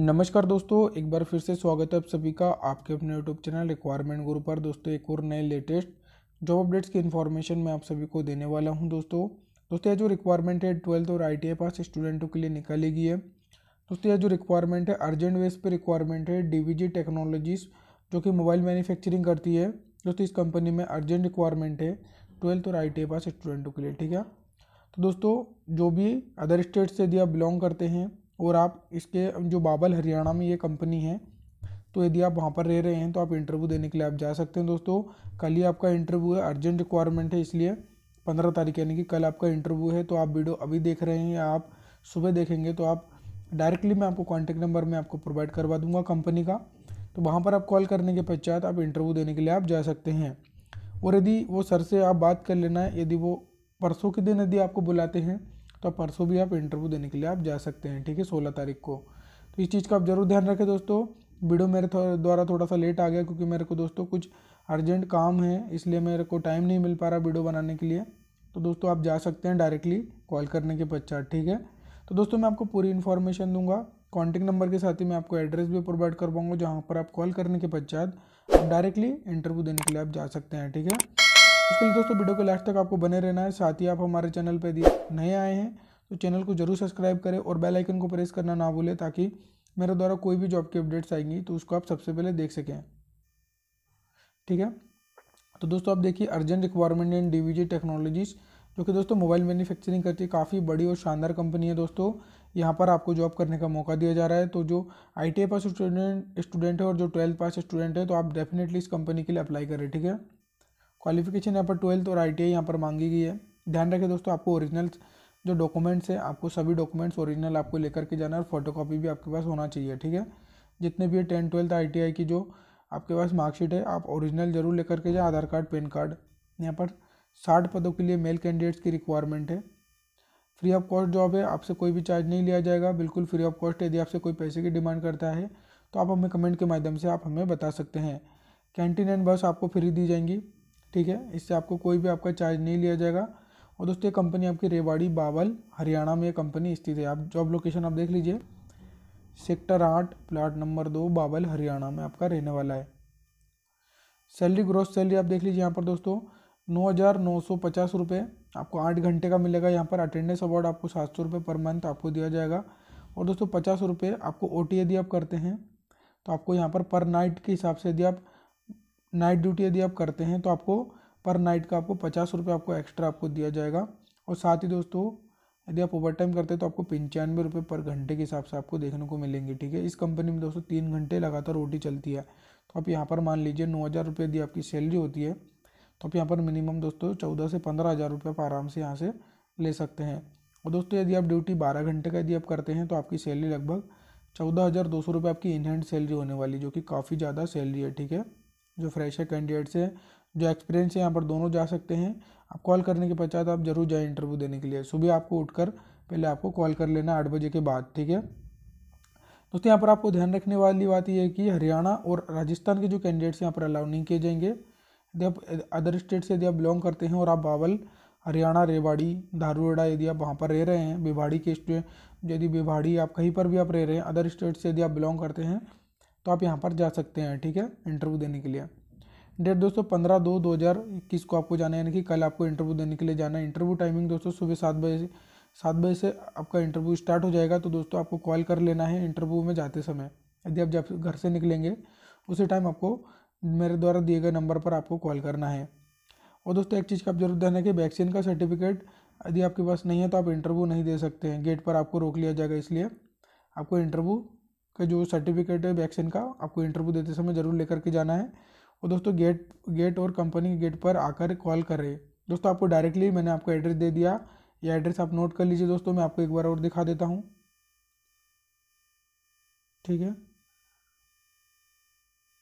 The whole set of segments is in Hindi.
नमस्कार दोस्तों एक बार फिर से स्वागत है आप सभी का आपके अपने यूट्यूब चैनल रिक्वायरमेंट गुरु पर दोस्तों एक और नए लेटेस्ट जॉब अपडेट्स की इन्फॉर्मेशन मैं आप सभी को देने वाला हूं दोस्तों दोस्तों यह जो रिक्वायरमेंट है ट्वेल्थ और आई पास स्टूडेंटों के लिए निकाली गई है दोस्तों यह जो रिक्वायरमेंट है अर्जेंट वेज पर रिक्वायरमेंट है डी टेक्नोलॉजीज़ जो कि मोबाइल मैन्युफैक्चरिंग करती है दोस्तों इस कंपनी में अर्जेंट रिक्वायरमेंट है ट्वेल्थ और आई पास स्टूडेंटों के लिए ठीक है तो दोस्तों जो भी अदर स्टेट से यदि आप बिलोंग करते हैं और आप इसके जो बाबल हरियाणा में ये कंपनी है तो यदि आप वहाँ पर रह रहे हैं तो आप इंटरव्यू देने के लिए आप जा सकते हैं दोस्तों कल ही आपका इंटरव्यू है अर्जेंट रिक्वायरमेंट है इसलिए पंद्रह तारीख यानी कि कल आपका इंटरव्यू है तो आप वीडियो अभी देख रहे हैं या आप सुबह देखेंगे तो आप डायरेक्टली मैं आपको कॉन्टैक्ट नंबर में आपको प्रोवाइड करवा दूंगा कंपनी का तो वहाँ पर आप कॉल करने के पश्चात आप इंटरव्यू देने के लिए आप जा सकते हैं और यदि वो सर से आप बात कर लेना है यदि वो परसों के दिन यदि आपको बुलाते हैं तो परसों भी आप इंटरव्यू देने के लिए आप जा सकते हैं ठीक है सोलह तारीख को तो इस चीज़ का आप ज़रूर ध्यान रखें दोस्तों वीडियो मेरे द्वारा थोड़ा सा लेट आ गया क्योंकि मेरे को दोस्तों कुछ अर्जेंट काम है इसलिए मेरे को टाइम नहीं मिल पा रहा वीडियो बनाने के लिए तो दोस्तों आप जा सकते हैं डायरेक्टली कॉल करने के पश्चात ठीक है तो दोस्तों मैं आपको पूरी इन्फॉर्मेशन दूंगा कॉन्टैक्ट नंबर के साथ ही मैं आपको एड्रेस भी प्रोवाइड कर पाऊँगा जहाँ पर आप कॉल करने के पश्चात आप डायरेक्टली इंटरव्यू देने के लिए आप जा सकते हैं ठीक है उसके लिए दोस्तों वीडियो को लास्ट तक आपको बने रहना है साथ ही आप हमारे चैनल पर नए आए हैं तो चैनल को जरूर सब्सक्राइब करें और बेल आइकन को प्रेस करना ना भूलें ताकि मेरे द्वारा कोई भी जॉब की अपडेट्स आएंगी तो उसको आप सबसे पहले देख सकें ठीक है तो दोस्तों आप देखिए urgent requirement in DVG technologies जो कि दोस्तों मोबाइल मैन्युफैक्चरिंग करती है काफ़ी बड़ी और शानदार कंपनी है दोस्तों यहाँ पर आपको जॉब करने का मौका दिया जा रहा है तो जो आई पास स्टूडेंट स्टूडेंट है और जो ट्वेल्थ पास स्टूडेंट है तो आप डेफिनेटली इस कंपनी के लिए अप्लाई करें ठीक है क्वालिफिकेशन यहाँ पर ट्वेल्थ और आई टी यहाँ पर मांगी गई है ध्यान रखें दोस्तों आपको ओरिजिनल जो डॉक्यूमेंट्स हैं आपको सभी डॉक्यूमेंट्स ओरिजिनल आपको लेकर के जाना है और फोटोकॉपी भी आपके पास होना चाहिए ठीक है जितने भी टेंथ ट्वेल्थ आई की जो आपके पास मार्कशीट है आप ओरिजिनल जरूर लेकर के जाए आधार कार्ड पेन कार्ड यहाँ पर साठ पदों के लिए मेल कैंडिडेट्स की रिक्वायरमेंट है फ्री ऑफ कॉस्ट जॉब है आपसे कोई भी चार्ज नहीं लिया जाएगा बिल्कुल फ्री ऑफ कॉस्ट यदि आपसे कोई पैसे की डिमांड करता है तो आप हमें कमेंट के माध्यम से आप हमें बता सकते हैं कैंटीन एंड बस आपको फ्री दी जाएंगी ठीक है इससे आपको कोई भी आपका चार्ज नहीं लिया जाएगा और दोस्तों ये कंपनी आपकी रेवाड़ी बावल हरियाणा में ये कंपनी स्थित है आप जॉब लोकेशन आप देख लीजिए सेक्टर आठ प्लाट नंबर दो बावल हरियाणा में आपका रहने वाला है सैलरी ग्रोथ सैलरी आप देख लीजिए यहाँ पर दोस्तों नौ हज़ार नौ सौ पचास रुपये आपको आठ घंटे का मिलेगा यहाँ पर अटेंडेंस अवार्ड आपको सात सौ रुपये पर मंथ आपको दिया जाएगा और दोस्तों पचास रुपये आपको ओ टी यदि आप करते हैं तो आपको यहाँ पर पर नाइट के हिसाब से यदि आप नाइट ड्यूटी यदि आप करते हैं तो आपको पर नाइट का आपको पचास रुपये आपको एक्स्ट्रा आपको दिया जाएगा और साथ ही दोस्तों यदि आप ओवर टाइम करते हैं तो आपको पंचानवे रुपये पर घंटे के हिसाब से आपको देखने को मिलेंगे ठीक है इस कंपनी में दोस्तों तीन घंटे लगातार रोटी चलती है तो आप यहाँ पर मान लीजिए नौ हज़ार रुपये यदि आपकी सैलरी होती है तो आप यहाँ पर मिनिमम दोस्तों चौदह से पंद्रह हज़ार रुपये आप आराम से यहाँ से ले सकते हैं और दोस्तों यदि आप ड्यूटी बारह घंटे का यदि आप करते हैं तो आपकी सैलरी लगभग चौदह हज़ार दो सौ रुपये आपकी इन हैंड सैलरी होने वाली जो कि काफ़ी ज़्यादा सैलरी है ठीक है जो फ्रेशर कैंडिडेट्स है जो एक्सपीरियंस है यहाँ पर दोनों जा सकते हैं आप कॉल करने के पश्चात आप जरूर जाए इंटरव्यू देने के लिए सुबह आपको उठकर पहले आपको कॉल कर लेना आठ बजे के बाद ठीक है दोस्तों यहाँ पर आपको ध्यान रखने वाली बात यह है कि हरियाणा और राजस्थान के जो कैंडिडेट्स यहाँ पर अलाउ नहीं किए जाएंगे यदि आप अदर स्टेट से यदि आप बिलोंग करते हैं और आप बावल हरियाणा रेवाड़ी धारूवाड़ा यदि आप वहाँ पर रह रहे हैं बेवाड़ी के यदि बेवाड़ी आप कहीं पर भी आप रह रहे हैं अदर स्टेट से यदि आप बिलोंग करते हैं तो आप यहाँ पर जा सकते हैं ठीक है इंटरव्यू देने के लिए डेट दोस्तों पंद्रह दो दो हज़ार इक्कीस को आपको जाना है यानी कि कल आपको इंटरव्यू देने के लिए जाना है इंटरव्यू टाइमिंग दोस्तों सुबह सात बजे से सात बजे से आपका इंटरव्यू स्टार्ट हो जाएगा तो दोस्तों आपको कॉल कर लेना है इंटरव्यू में जाते समय यदि आप जब घर से निकलेंगे उसी टाइम आपको मेरे द्वारा दिए गए नंबर पर आपको कॉल करना है और दोस्तों एक चीज़ का आप जरूर ध्यान रखें वैक्सीन का सर्टिफिकेट यदि आपके पास नहीं है तो आप इंटरव्यू नहीं दे सकते हैं गेट पर आपको रोक लिया जाएगा इसलिए आपको इंटरव्यू का जो सर्टिफिकेट है वैक्सीन का आपको इंटरव्यू देते समय ज़रूर लेकर के जाना है और दोस्तों गेट गेट और कंपनी के गेट पर आकर कॉल करें दोस्तों आपको डायरेक्टली मैंने आपको एड्रेस दे दिया ये एड्रेस आप नोट कर लीजिए दोस्तों मैं आपको एक बार और दिखा देता हूँ ठीक है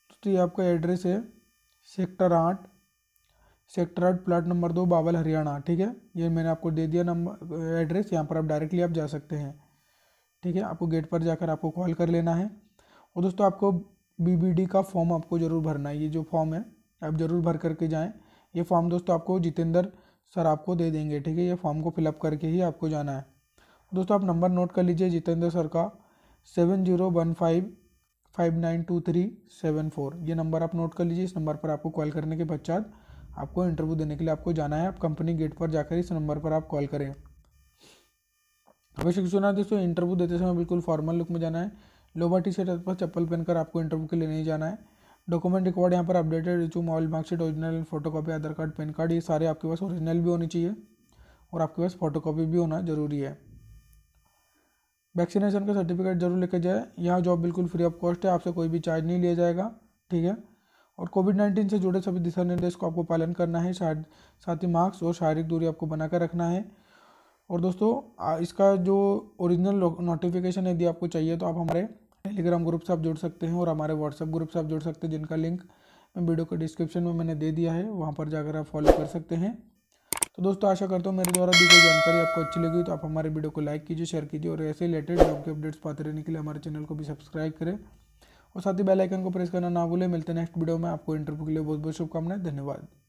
दोस्तों ये आपका एड्रेस है सेक्टर आठ सेक्टर आठ प्लाट नंबर दो बावल हरियाणा ठीक है ये मैंने आपको दे दिया नंबर एड्रेस यहाँ पर आप डायरेक्टली आप जा सकते हैं ठीक है आपको गेट पर जाकर आपको कॉल कर लेना है और दोस्तों आपको बी का फॉर्म आपको ज़रूर भरना है ये जो फॉर्म है आप ज़रूर भर करके जाएँ ये फॉर्म दोस्तों आपको जितेंद्र सर आपको दे देंगे ठीक है ये फॉर्म को फिलअप करके ही आपको जाना है दोस्तों आप नंबर नोट कर लीजिए जितेंद्र सर का seven zero one five five nine two three seven four ये नंबर आप नोट कर लीजिए इस नंबर पर आपको कॉल करने के पश्चात आपको इंटरव्यू देने के लिए आपको जाना है आप कंपनी गेट पर जाकर इस नंबर पर आप कॉल करें आवश्यक सुना दोस्तों इंटरव्यू देते समय बिल्कुल फॉर्मल लुक में जाना है लोबा टी शर्ट अथवा चप्पल पहनकर आपको इंटरव्यू के लिए नहीं जाना है डॉक्यूमेंट रिकॉर्ड यहाँ पर अपडेटेड रिचू mobile marksheet original photo copy Aadhaar card PAN card ये सारे आपके पास ओरिजिनल भी होनी चाहिए और आपके पास फोटो कॉपी भी होना ज़रूरी है वैक्सीनेशन का सर्टिफिकेट जरूर लेके जाए यहाँ जॉब बिल्कुल फ्री ऑफ कॉस्ट है आपसे कोई भी चार्ज नहीं लिया जाएगा ठीक है और कोविड नाइन्टीन से जुड़े सभी दिशा निर्देश को आपको पालन करना है साथ ही मास्क और शारीरिक दूरी आपको बनाकर रखना है और दोस्तों इसका जो ओरिजिनल नोटिफिकेशन यदि आपको चाहिए तो आप हमारे टेलीग्राम ग्रुप से आप जुड़ सकते हैं और हमारे व्हाट्सएप ग्रुप से आप जुड़ सकते हैं जिनका लिंक मैं वीडियो के डिस्क्रिप्शन में मैंने दे दिया है वहाँ पर जाकर आप फॉलो कर सकते हैं तो दोस्तों आशा करता हूँ मेरे द्वारा दी गई जानकारी आपको अच्छी लगी तो आप हमारे वीडियो को लाइक कीजिए शेयर कीजिए और ऐसे रिलेटेड जॉब के अपडेट्स पाते रहने के लिए हमारे चैनल को भी सब्सक्राइब करें और साथ ही बेल आइकन को प्रेस करना ना भूलें मिलते हैं नेक्स्ट वीडियो में आपको इंटरव्यू के लिए बहुत बहुत शुभकामनाएं धन्यवाद